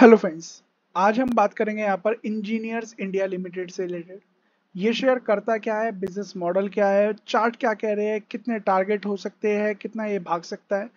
hello friends आज हम बात करेंगे यहाँ पर इंजीनियर्स इंडिया लिमिटेड से रिलेटेड ये शेयर करता क्या है बिजनेस मॉडल क्या है चार्ट क्या कह रहे हैं कितने टारगेट हो सकते हैं कितना ये भाग सकता है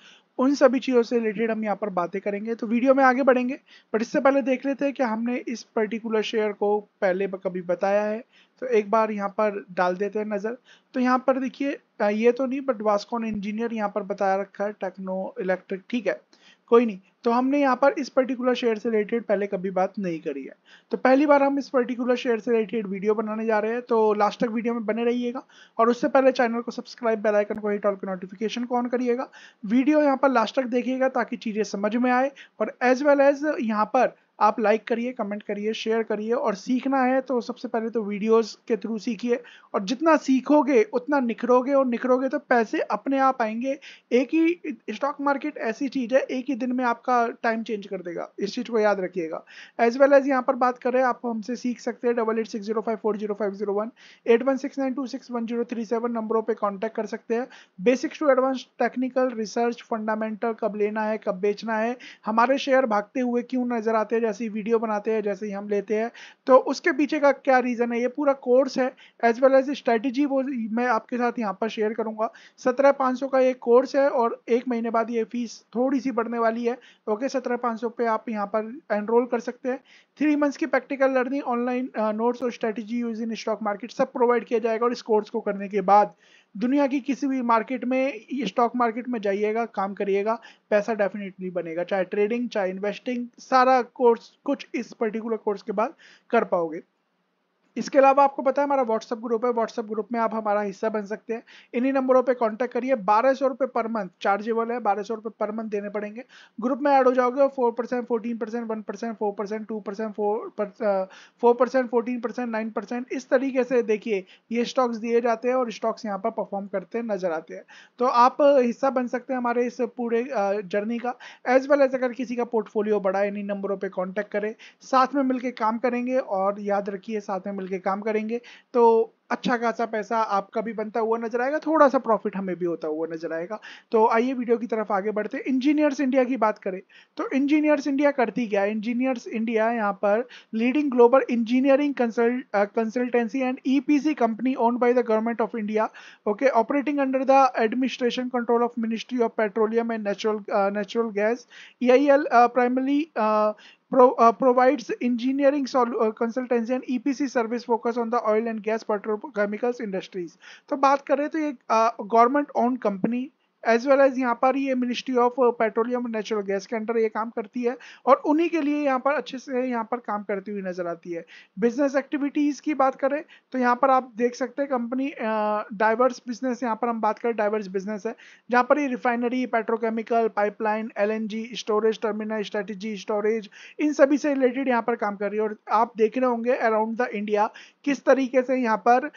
उन सभी चीज़ों से रिलेटेड हम यहाँ पर बातें करेंगे तो वीडियो में आगे बढ़ेंगे बट इससे पहले देख लेते हैं कि हमने इस पर्टिकुलर शेयर को पहले कभी बताया है तो एक बार यहाँ पर डाल देते हैं नज़र तो यहाँ पर देखिए ये तो नहीं बट वास्कॉन इंजीनियर यहाँ पर बताया रखा है टेक्नो इलेक्ट्रिक ठीक है कोई नहीं तो हमने यहाँ पर इस पर्टिकुलर शेयर से रिलेटेड पहले कभी बात नहीं करी है तो पहली बार हम इस पर्टिकुलर शेयर से रिलेटेड वीडियो बनाने जा रहे हैं तो लास्ट तक वीडियो में बने रहिएगा और उससे पहले चैनल को सब्सक्राइब बेल आइकन को हिट ऑल के नोटिफिकेशन को ऑन करिएगा वीडियो यहाँ पर लास्ट तक देखिएगा ताकि चीज़ें समझ में आए और एज वेल एज यहाँ पर आप लाइक करिए कमेंट करिए शेयर करिए और सीखना है तो सबसे पहले तो वीडियोस के थ्रू सीखिए और जितना सीखोगे उतना निखरोगे और निखरोगे तो पैसे अपने आप आएंगे एक ही स्टॉक मार्केट ऐसी चीज़ है एक ही दिन में आपका टाइम चेंज कर देगा इस चीज़ को याद रखिएगा एज वेल एज यहाँ पर बात करें आप हमसे सीख सकते हैं double eight six zero five four zero five zero one eight one six nine two six one zero three seven नंबरों पर कॉन्टैक्ट कर सकते हैं basics to advance technical research fundamental कब लेना है कब बेचना है हमारे शेयर भागते हुए क्यों नजर आते हैं जैसी वीडियो बनाते हैं जैसे ही हम लेते हैं तो उसके पीछे का क्या रीज़न है ये पूरा कोर्स है एज वेल एज स्ट्रेटजी वो मैं आपके साथ यहाँ पर शेयर करूँगा सत्रह पाँच सौ का ये कोर्स है और एक महीने बाद ये फीस थोड़ी सी बढ़ने वाली है ओके सत्रह पाँच सौ पे आप यहाँ पर एनरोल कर सकते हैं थ्री मंथ्स की प्रैक्टिकल लर्निंग ऑनलाइन नोट्स और strategy use in stock market सब प्रोवाइड किया जाएगा और इस कोर्स को करने के बाद दुनिया की किसी भी मार्केट में स्टॉक मार्केट में जाइएगा काम करिएगा पैसा डेफिनेटली बनेगा चाहे ट्रेडिंग चाहे इन्वेस्टिंग सारा कोर्स कुछ इस पर्टिकुलर कोर्स के बाद कर पाओगे इसके अलावा आपको पता है हमारा व्हाट्सअप ग्रुप है व्हाट्सअप ग्रुप में आप हमारा हिस्सा बन सकते हैं इन्हीं नंबरों पे कांटेक्ट करिए बारह सौ रुपये पर मंथ चार्जेबल है बारह सौ रुपये पर मंथ देने पड़ेंगे ग्रुप में ऐड हो जाओगे four percent fourteen percent one percent four percent two percent four four percent fourteen percent nine percent इस तरीके से देखिए ये स्टॉक्स दिए जाते हैं और स्टॉक्स यहाँ पर परफॉर्म करते नजर आते हैं तो आप हिस्सा बन सकते हैं हमारे इस पूरे जर्नी uh, का एज वेल एज अगर किसी का पोर्टफोलियो बढ़ा इन्हीं नंबरों पर कॉन्टैक्ट करें साथ में मिलकर काम करेंगे और याद रखिए साथ में मिलकर काम करेंगे तो अच्छा खासा पैसा आपका भी बनता हुआ नजर आएगा थोड़ा सा प्रॉफिट हमें भी होता हुआ नजर आएगा तो आइए वीडियो की तरफ आगे बढ़ते हैं इंजीनियर्स इंडिया की बात करें तो इंजीनियर्स इंडिया करती क्या है इंजीनियर्स इंडिया यहाँ पर leading global engineering consultancy and EPC company owned by the government of India okay operating under the administration control of ministry of petroleum and natural natural gas E I L uh, pro, engineering uh, provides and EPC service focus on the oil and gas petrol petrochemicals industries तो बात करें तो ये government owned company as well as यहाँ पर ये ministry of petroleum natural gas के under ये काम करती है और उन्हीं के लिए यहाँ पर अच्छे से यहाँ पर काम करती हुई नजर आती है बिजनेस एक्टिविटीज की बात करें तो यहाँ पर आप देख सकते हैं कंपनी डाइवर्स बिजनेस यहाँ पर हम बात करें डाइवर्स बिजनेस है जहाँ पर ये refinery petrochemical pipeline L storage terminal strategy storage इन सभी से रिलेटेड यहाँ पर काम कर रही है और आप देख रहे होंगे अराउंड द इंडिया किस तरीके से यहाँ पर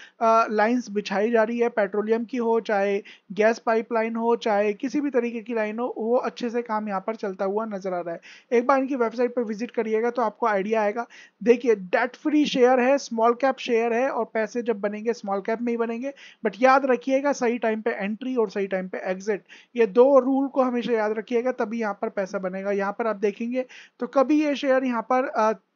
लाइन्स uh, बिछाई जा रही है पेट्रोलियम की हो चाहे गैस पाइपलाइन हो चाहे किसी भी तरीके की लाइन हो वो अच्छे से काम यहाँ पर चलता हुआ नजर आ रहा है एक बार इनकी वेबसाइट पर विजिट करिएगा तो आपको आइडिया आएगा देखिए डेट फ्री शेयर है स्मॉल कैप शेयर है और पैसे जब बनेंगे स्मॉल कैप में ही बनेंगे बट याद रखिएगा सही टाइम पे एंट्री और सही टाइम पे एग्जिट ये दो रूल को हमेशा याद रखिएगा तभी यहाँ पर पैसा बनेगा यहाँ पर आप देखेंगे तो कभी ये शेयर यहाँ पर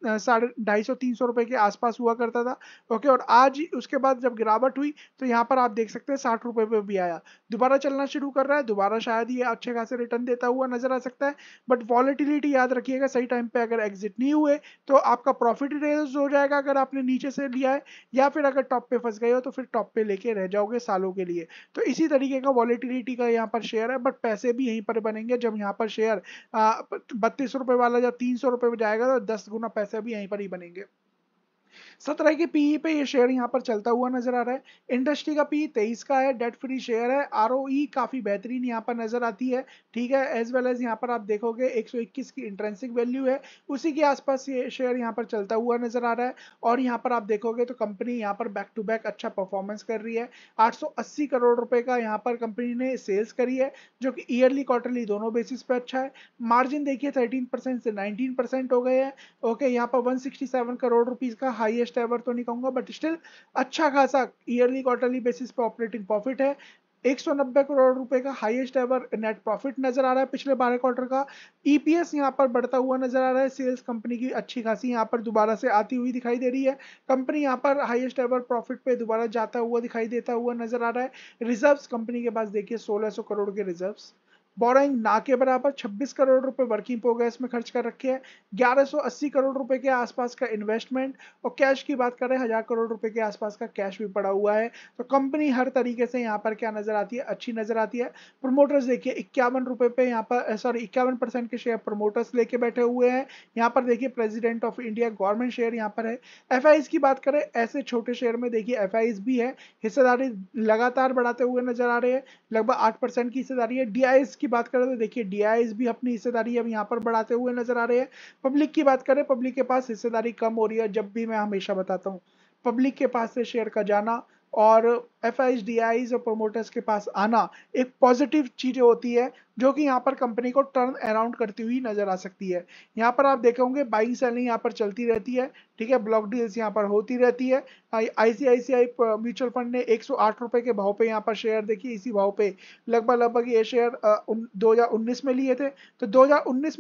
साढ़े ढाई सौ तीन सौ रुपए के आसपास हुआ करता था ओके और आज उसके बाद जब गिरावट हुई तो यहाँ पर आप देख सकते हैं साठ रुपए पे भी आया दोबारा चलना शुरू कर रहा है दोबारा शायद ये अच्छे खासे रिटर्न देता हुआ नजर आ सकता है बट वॉलिटिलिटी याद रखिएगा सही टाइम पे अगर एग्जिट नहीं हुए तो आपका प्रॉफिट रेज हो जाएगा अगर आपने नीचे से लिया है या फिर अगर टॉप पे फंस गए हो तो फिर टॉप पे लेके रह जाओगे सालों के लिए तो इसी तरीके का वॉलिटिलिटी का यहाँ पर शेयर है बट पैसे भी यहीं पर बनेंगे जब यहाँ पर शेयर बत्तीस रुपए वाला जब तीन सौ रुपये जाएगा तो दस गुना पैसे पैसे भी यहीं पर ही बनेंगे सत्रह के पी e पे ये शेयर यहाँ पर चलता हुआ नजर आ रहा है इंडस्ट्री का पी e तेईस का है डेट फ्री शेयर है आर e काफ़ी बेहतरीन यहाँ पर नजर आती है ठीक है एज वेल एज यहाँ पर आप देखोगे 121 की इंट्रेंसिक वैल्यू है उसी के आसपास ये शेयर यहाँ पर चलता हुआ नजर आ रहा है और यहाँ पर आप देखोगे तो कंपनी यहाँ पर बैक टू बैक अच्छा परफॉर्मेंस कर रही है आठ करोड़ रुपए का यहाँ पर कंपनी ने सेल्स करी है जो कि ईयरली क्वार्टरली दोनों बेसिस पे अच्छा है मार्जिन देखिए थर्टीन से नाइनटीन हो गए हैं ओके यहाँ पर वन करोड़ रुपीज़ का हाइएस्ट हाईएस्ट एवर तो नहीं कहूंगा बट स्टिल अच्छा खासा ईयरली क्वार्टरली बेसिस पे ऑपरेटिंग प्रॉफिट है 190 करोड़ रुपए का हाईएस्ट एवर नेट प्रॉफिट नजर आ रहा है पिछले बारह क्वार्टर का ईपीएस e यहां पर बढ़ता हुआ नजर आ रहा है सेल्स कंपनी की अच्छी खासी यहां पर दोबारा से आती हुई दिखाई दे रही है कंपनी यहां पर हाईएस्ट एवर प्रॉफिट पे दोबारा जाता हुआ दिखाई देता हुआ नजर आ रहा है रिजर्व्स कंपनी के पास देखिए 1600 करोड़ के रिजर्व्स बोराइंग ना के बराबर 26 करोड़ रुपए वर्किंग प्रोग्रेस में खर्च कर रखे हैं 1180 करोड़ रुपए के आसपास का इन्वेस्टमेंट और कैश की बात करें हजार करोड़ रुपए के आसपास का कैश भी पड़ा हुआ है तो कंपनी हर तरीके से यहाँ पर क्या नजर आती है अच्छी नजर आती है प्रमोटर्स देखिए इक्यावन रुपए पे यहाँ पर सॉरी इक्यावन परसेंट के शेयर प्रमोटर्स लेके बैठे हुए हैं यहाँ पर देखिए president of India government share यहाँ पर है एफ की बात करें ऐसे छोटे शेयर में देखिए एफ भी है हिस्सेदारी लगातार बढ़ाते हुए नजर आ रहे हैं लगभग आठ की हिस्सेदारी है डी की बात करें तो देखिए डी भी अपनी हिस्सेदारी अब यहाँ पर बढ़ाते हुए नजर आ रहे हैं पब्लिक की बात करें पब्लिक के पास हिस्सेदारी कम हो रही है जब भी मैं हमेशा बताता हूँ पब्लिक के पास से शेयर का जाना और एफ आई और प्रोमोटर्स के पास आना एक पॉजिटिव चीज होती है जो कि यहाँ पर कंपनी को टर्न अराउंड करती हुई नजर आ सकती है यहाँ पर आप देखे होंगे बाइंग सेलिंग यहाँ पर चलती रहती है ठीक है ब्लॉक डील्स यहाँ पर होती रहती है आईसीआईसीआई म्यूचुअल फंड ने एक रुपए के भाव पे यहाँ पर शेयर देखिए इसी भाव पे लगभग लगभग ये शेयर दो में लिए थे तो दो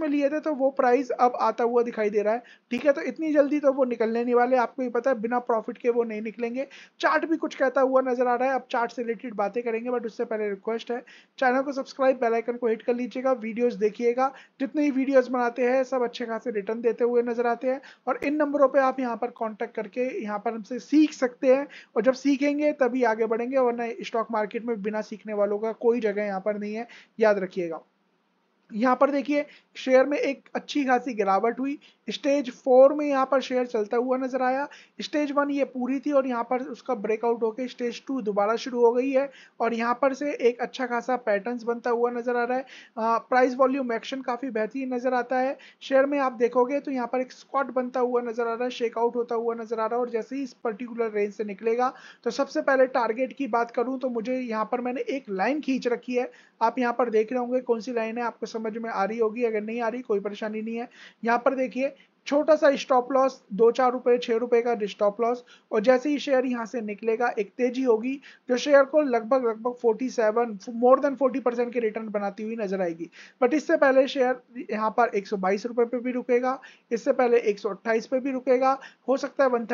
में लिए थे तो वो प्राइस अब आता हुआ दिखाई दे रहा है ठीक है तो इतनी जल्दी तो वो निकलने नहीं वाले आपको भी पता है बिना प्रॉफिट के वो नहीं निकलेंगे चार्ट भी कुछ कहता हुआ नजर आ रहा है अब चार्ट से रिलेटेड बातें करेंगे बट उससे पहले रिक्वेस्ट है चैनल को सब्सक्राइब बेलाइकन को हिट कर लीजिएगा वीडियोस देखिएगा जितने ही वीडियोस बनाते हैं सब अच्छे खासे रिटर्न देते हुए नजर आते हैं और इन नंबरों पे आप यहाँ पर कांटेक्ट करके यहाँ पर हमसे सीख सकते हैं और जब सीखेंगे तभी आगे बढ़ेंगे वरना स्टॉक मार्केट में बिना सीखने वालों का कोई जगह यहाँ पर नहीं है याद रखिएगा यहाँ पर देखिए शेयर में एक अच्छी खासी गिरावट हुई स्टेज फोर में यहाँ पर शेयर चलता हुआ नजर आया स्टेज वन ये पूरी थी और यहाँ पर उसका ब्रेकआउट होकर स्टेज टू दोबारा शुरू हो गई है और यहाँ पर से एक अच्छा खासा पैटर्न्स बनता हुआ नजर आ रहा है प्राइस वॉल्यूम एक्शन काफी बेहतरीन नजर आता है शेयर में आप देखोगे तो यहाँ पर एक स्क्वाड बनता हुआ नजर आ रहा है शेकआउट होता हुआ नजर आ रहा है और जैसे ही इस पर्टिकुलर रेंज से निकलेगा तो सबसे पहले टारगेट की बात करूँ तो मुझे यहाँ पर मैंने एक लाइन खींच रखी है आप यहाँ पर देख रहे होंगे कौन सी लाइन है आपको समझ में आ रही होगी अगर नहीं आ रही कोई परेशानी नहीं है यहाँ पर देखिए छोटा सा स्टॉप लॉस दो चार रुपए छह रुपए का स्टॉप लॉस और जैसे ही शेयर यहाँ से निकलेगा एक तेजी होगी जो शेयर को लगभग लगभग 47 मोर देन 40 परसेंट के रिटर्न बनाती हुई नजर आएगी बट इससे पहले शेयर यहाँ पर एक रुपए पे भी रुकेगा इससे पहले एक पे भी रुकेगा हो सकता है वन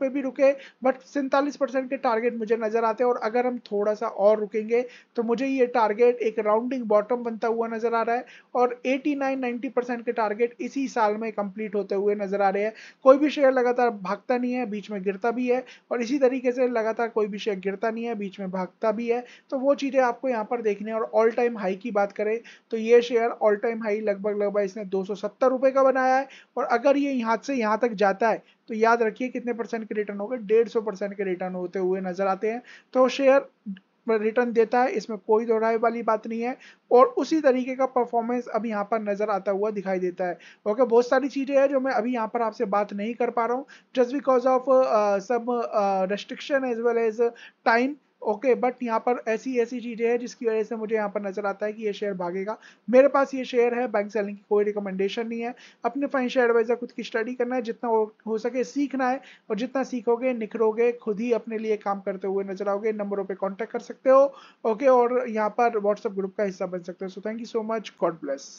पे भी रुके बट सैंतालीस के टारगेट मुझे नजर आते हैं और अगर हम थोड़ा सा और रुकेंगे तो मुझे ये टारगेट एक राउंडिंग बॉटम बनता हुआ नजर आ रहा है और एटी नाइन के टारगेट इसी साल में कंप्लीट होते हुए नजर आ रहे हैं कोई भी शेयर लगातार भागता नहीं है बीच में गिरता भी है और इसी तरीके से लगातार कोई भी शेयर गिरता नहीं है बीच में भागता भी है तो वो चीज़ें आपको यहाँ पर देखने और ऑल टाइम हाई की बात करें तो ये शेयर ऑल टाइम हाई लगभग लगभग इसने दो सौ का बनाया है और अगर ये यहाँ से यहाँ तक जाता है तो याद रखिए कितने परसेंट के रिटर्न हो गए डेढ़ सौ परसेंट के रिटर्न होते हुए नजर आते हैं तो शेयर रिटर्न देता है इसमें कोई दोहराए वाली बात नहीं है और उसी तरीके का परफॉर्मेंस अभी यहाँ पर नज़र आता हुआ दिखाई देता है ओके बहुत सारी चीज़ें हैं जो मैं अभी यहाँ पर आपसे बात नहीं कर पा रहा हूँ just because of some restriction as well as time okay okay, but यहाँ पर ऐसी ऐसी चीज़ें हैं जिसकी वजह से मुझे यहाँ पर नज़र आता है कि ये शेयर भागेगा मेरे पास ये शेयर है बैंक सेलिंग की कोई रिकमेंडेशन नहीं है अपने फाइनेंशियल एडवाइज़र खुद की स्टडी करना है जितना हो, सके सीखना है और जितना सीखोगे निखरोगे खुद ही अपने लिए काम करते हुए नजर आओगे नंबरों पर कॉन्टैक्ट कर सकते हो ओके okay, और यहाँ पर व्हाट्सअप ग्रुप का हिस्सा बन सकते हो so thank you so much God bless